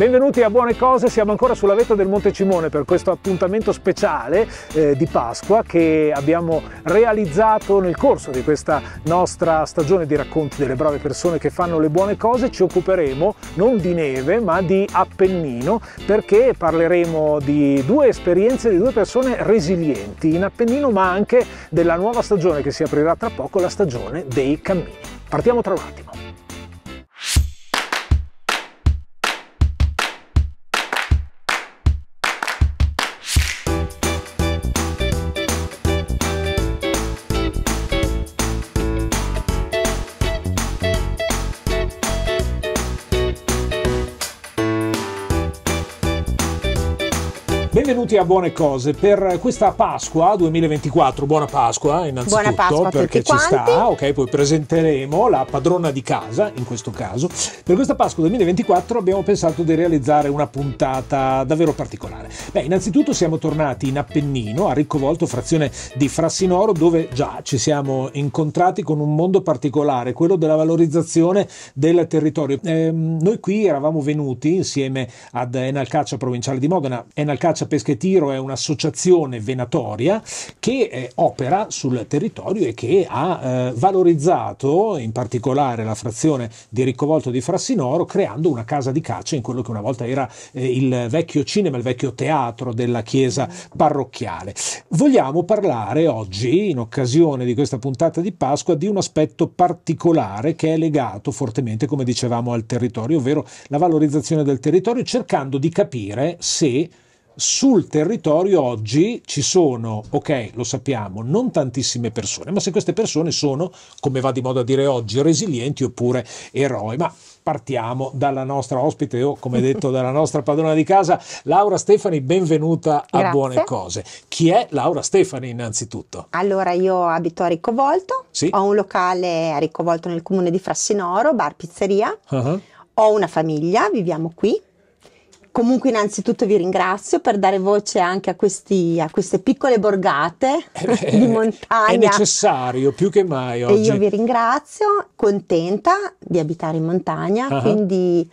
Benvenuti a Buone Cose, siamo ancora sulla vetta del Monte Cimone per questo appuntamento speciale eh, di Pasqua che abbiamo realizzato nel corso di questa nostra stagione di racconti delle brave persone che fanno le buone cose. Ci occuperemo non di neve ma di Appennino perché parleremo di due esperienze di due persone resilienti in Appennino ma anche della nuova stagione che si aprirà tra poco, la stagione dei cammini. Partiamo tra un attimo. Benvenuti a Buone Cose per questa Pasqua 2024. Buona Pasqua, eh, innanzitutto, Buona Pasqua perché ci sta. Ok, poi presenteremo la padrona di casa, in questo caso. Per questa Pasqua 2024 abbiamo pensato di realizzare una puntata davvero particolare. Beh, innanzitutto siamo tornati in Appennino, a Riccovolto, frazione di Frassinoro, dove già ci siamo incontrati con un mondo particolare, quello della valorizzazione del territorio. Eh, noi qui eravamo venuti insieme ad Enalcaccia provinciale di Modena, Enalcaccia Pescara Tiro è un'associazione venatoria che eh, opera sul territorio e che ha eh, valorizzato in particolare la frazione di Riccovolto di Frassinoro creando una casa di caccia in quello che una volta era eh, il vecchio cinema, il vecchio teatro della chiesa parrocchiale. Vogliamo parlare oggi, in occasione di questa puntata di Pasqua, di un aspetto particolare che è legato fortemente, come dicevamo, al territorio, ovvero la valorizzazione del territorio, cercando di capire se sul territorio oggi ci sono, ok, lo sappiamo, non tantissime persone, ma se queste persone sono, come va di moda a dire oggi, resilienti oppure eroi. Ma partiamo dalla nostra ospite o, come detto, dalla nostra padrona di casa, Laura Stefani, benvenuta a Buone Cose. Chi è Laura Stefani innanzitutto? Allora, io abito a Riccovolto, sì. ho un locale a Riccovolto nel comune di Frassinoro, bar pizzeria, uh -huh. ho una famiglia, viviamo qui Comunque innanzitutto vi ringrazio per dare voce anche a, questi, a queste piccole borgate eh, di montagna. È necessario più che mai oggi. E io vi ringrazio, contenta di abitare in montagna, uh-huh. quindi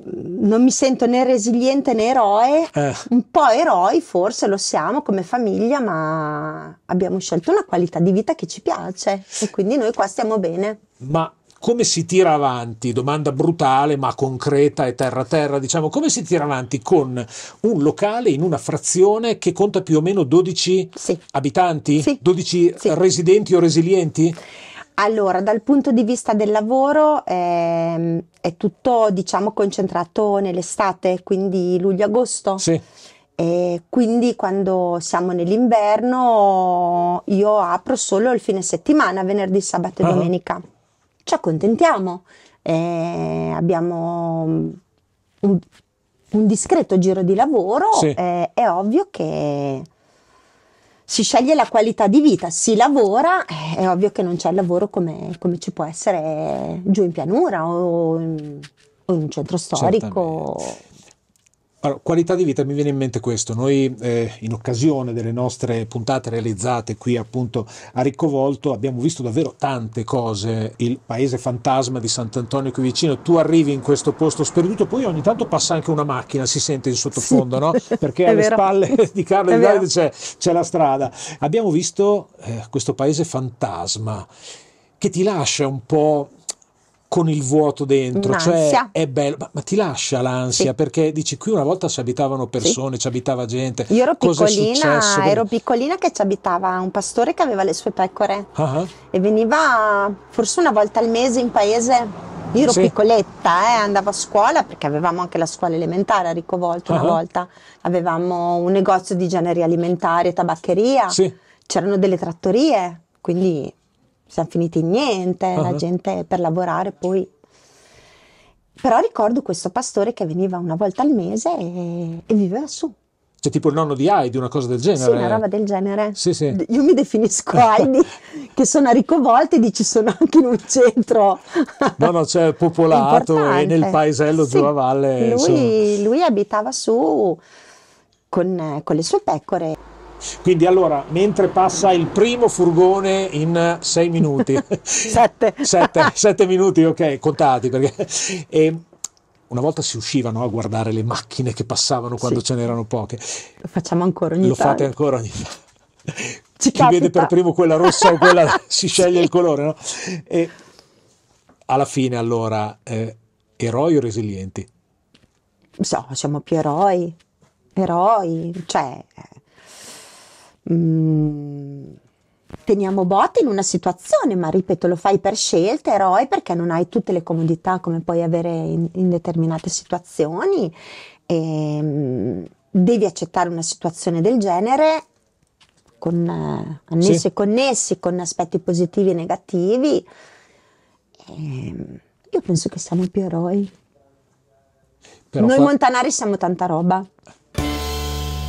mm, non mi sento né resiliente né eroe, eh. un po' eroi forse lo siamo come famiglia, ma abbiamo scelto una qualità di vita che ci piace e quindi noi qua stiamo bene. Ma come si tira avanti, domanda brutale ma concreta e terra terra, diciamo, come si tira avanti con un locale in una frazione che conta più o meno 12 sì. abitanti, sì. 12 sì. residenti o resilienti? Allora, dal punto di vista del lavoro eh, è tutto, diciamo, concentrato nell'estate, quindi luglio-agosto. Sì. E quindi quando siamo nell'inverno io apro solo il fine settimana, venerdì, sabato e ah. domenica ci accontentiamo. Eh, abbiamo mm, un, un, discreto giro di lavoro, sì. eh, è ovvio che si sceglie la qualità di vita, si lavora, eh, è ovvio che non c'è lavoro come, come ci può essere giù in pianura o in, o in un centro storico. Certamente. Allora, qualità di vita mi viene in mente questo, noi eh, in occasione delle nostre puntate realizzate qui appunto a Riccovolto abbiamo visto davvero tante cose, il paese fantasma di Sant'Antonio qui vicino, tu arrivi in questo posto sperduto, poi ogni tanto passa anche una macchina, si sente in sottofondo, sì, no? perché alle vero. spalle di Carlo di Davide c'è, c'è, la strada. Abbiamo visto eh, questo paese fantasma che ti lascia un po' con il vuoto dentro, Un'ansia. cioè è bello, ma, ma ti lascia l'ansia sì. perché dici qui una volta ci abitavano persone, sì. ci abitava gente. Io ero Cosa piccolina, ero piccolina che ci abitava un pastore che aveva le sue pecore uh-huh. e veniva forse una volta al mese in paese. Io ero sì. piccoletta, eh, andavo a scuola perché avevamo anche la scuola elementare a Ricovolto uh-huh. una volta, avevamo un negozio di generi alimentari e tabaccheria, c'erano delle trattorie, quindi siamo finiti in niente, uh-huh. la ah. gente per lavorare poi. Però ricordo questo pastore che veniva una volta al mese e, e viveva su. Cioè tipo il nonno di Heidi, una cosa del genere. Sì, una roba del genere. Sì, sì. Io mi definisco Heidi, che sono a ricovolte e dici sono anche in un centro. no, no, cioè popolato Importante. e nel paesello sì. giù a valle. Lui, lui abitava su con, con le sue pecore. Quindi allora, mentre passa il primo furgone in sei minuti, sette. sette, sette minuti, ok, contati perché... E, una volta si uscivano a guardare le macchine che passavano quando sì. ce n'erano poche. Lo facciamo ancora ogni Lo tanto. Lo fate ancora ogni volta. Chi capita. vede per primo quella rossa o quella si sceglie sì. il colore, no? E alla fine allora, eh, eroi o resilienti? So, siamo più eroi, eroi, cioè Mm, teniamo botte in una situazione, ma ripeto, lo fai per scelta, eroe, perché non hai tutte le comodità come puoi avere in, in determinate situazioni. E, ehm, devi accettare una situazione del genere con eh, annessi sì. e connessi, con aspetti positivi e negativi. E, ehm, io penso che siamo più eroi. Però Noi fa... montanari siamo tanta roba.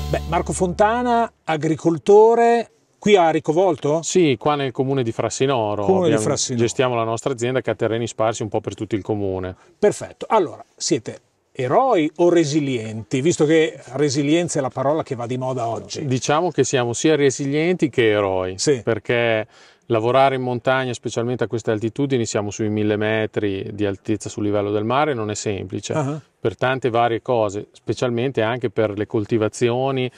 Beh, Marco Fontana, agricoltore, Qui a Ricovolto? Sì, qua nel comune di Frassinoro. Comune Abbiamo, di Frassinoro. Gestiamo la nostra azienda che ha terreni sparsi un po' per tutto il comune. Perfetto. Allora, siete eroi o resilienti, visto che resilienza è la parola che va di moda oggi? Diciamo che siamo sia resilienti che eroi, sì. perché Lavorare in montagna, specialmente a queste altitudini, siamo sui mille metri di altezza sul livello del mare, non è semplice uh-huh. per tante varie cose, specialmente anche per le coltivazioni,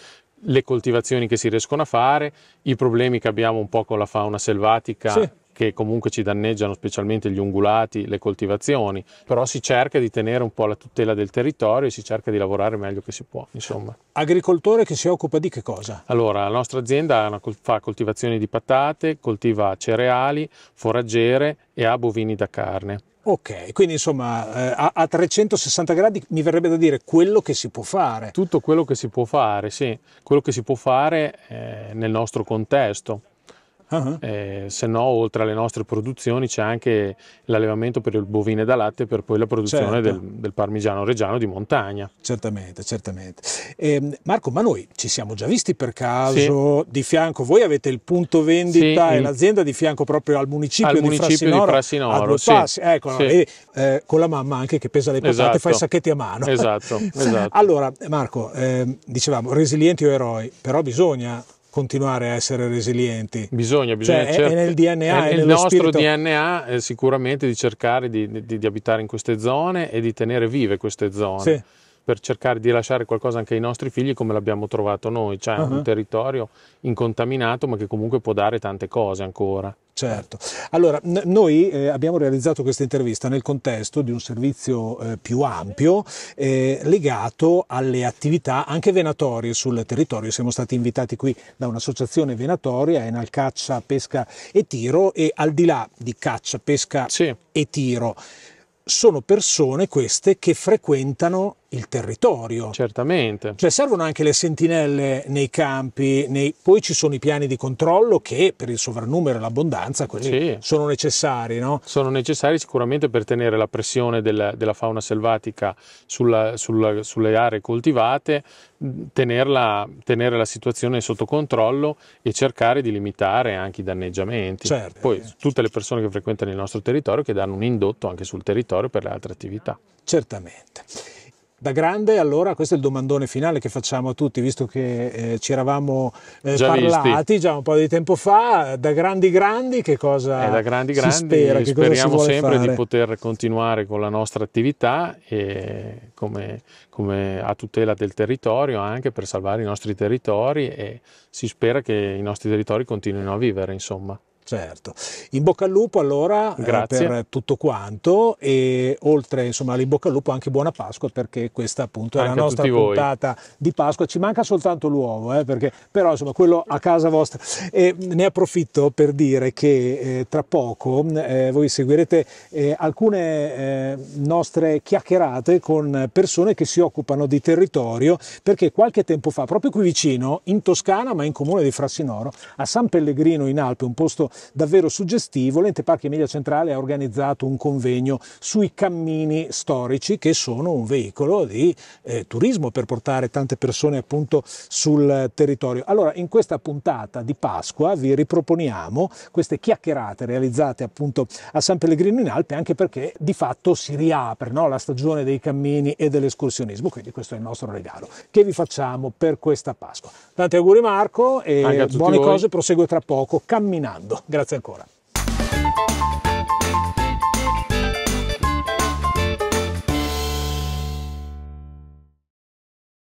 le coltivazioni che si riescono a fare, i problemi che abbiamo un po' con la fauna selvatica sì che comunque ci danneggiano specialmente gli ungulati, le coltivazioni, però si cerca di tenere un po' la tutela del territorio e si cerca di lavorare meglio che si può. Insomma. Agricoltore che si occupa di che cosa? Allora, la nostra azienda fa coltivazioni di patate, coltiva cereali, foraggere e ha bovini da carne. Ok, quindi insomma eh, a, 360 gradi mi verrebbe da dire quello che si può fare. Tutto quello che si può fare, sì, quello che si può fare eh, nel nostro contesto. Uh-huh. Eh, se no, oltre alle nostre produzioni c'è anche l'allevamento per il bovine da latte per poi la produzione certo. del, del, parmigiano reggiano di montagna. Certamente, certamente. Eh, Marco, ma noi ci siamo già visti per caso sì. di fianco, voi avete il punto vendita sì, e l'azienda di fianco proprio al municipio, al di, municipio Frassinoro, di Frassinoro. A sì. ecco, sì. e, eh, con la mamma anche che pesa le patate esatto. fa i esatto. sacchetti a mano. Esatto, esatto. allora, Marco, ehm, dicevamo resilienti o eroi, però bisogna continuare a essere resilienti. Bisogna, cioè, bisogna cioè, cer- è, nel DNA, è, è nel nostro spirito. DNA è eh, sicuramente di cercare di, di, di, abitare in queste zone e di tenere vive queste zone. Sì. Per cercare di lasciare qualcosa anche ai nostri figli come l'abbiamo trovato noi, cioè uh-huh. un territorio incontaminato ma che comunque può dare tante cose ancora. Certo. Allora, noi eh, abbiamo realizzato questa intervista nel contesto di un servizio eh, più ampio eh, legato alle attività anche venatorie sul territorio. Siamo stati invitati qui da un'associazione venatoria, Enal Caccia, Pesca e Tiro e al di là di caccia, pesca sì. e tiro sono persone queste che frequentano il territorio. Certamente. Cioè servono anche le sentinelle nei campi, nei... poi ci sono i piani di controllo che per il sovrannumero e l'abbondanza sì. sono necessari. No? Sono necessari sicuramente per tenere la pressione della, della fauna selvatica sulla, sulla, sulle aree coltivate, tenerla, tenere la situazione sotto controllo e cercare di limitare anche i danneggiamenti. Certo. Poi tutte le persone che frequentano il nostro territorio che danno un indotto anche sul territorio per le altre attività. Certamente. Da grande, allora, questo è il domandone finale che facciamo a tutti, visto che eh, ci eravamo eh, già parlati visti. già un po' di tempo fa, da grandi grandi che cosa eh, da grandi, grandi, spera? Che speriamo sempre fare? di poter continuare con la nostra attività e come, come a tutela del territorio, anche per salvare i nostri territori e si spera che i nostri territori continuino a vivere, insomma. Certo, in bocca al lupo allora eh, per tutto quanto e oltre insomma all'in bocca al lupo anche buona Pasqua perché questa appunto è anche la nostra puntata voi. di Pasqua, ci manca soltanto l'uovo eh, perché però insomma quello a casa vostra e ne approfitto per dire che eh, tra poco eh, voi seguirete eh, alcune eh, nostre chiacchierate con persone che si occupano di territorio perché qualche tempo fa proprio qui vicino in Toscana ma in comune di Frassinoro a San Pellegrino in Alpe un posto davvero suggestivo, l'ente Parchi Media Centrale ha organizzato un convegno sui cammini storici che sono un veicolo di eh, turismo per portare tante persone appunto sul territorio. Allora in questa puntata di Pasqua vi riproponiamo queste chiacchierate realizzate appunto a San Pellegrino in Alpe anche perché di fatto si riapre no, la stagione dei cammini e dell'escursionismo, quindi questo è il nostro regalo che vi facciamo per questa Pasqua. Tanti auguri Marco e buone voi. cose, prosegue tra poco camminando. Grazie ancora.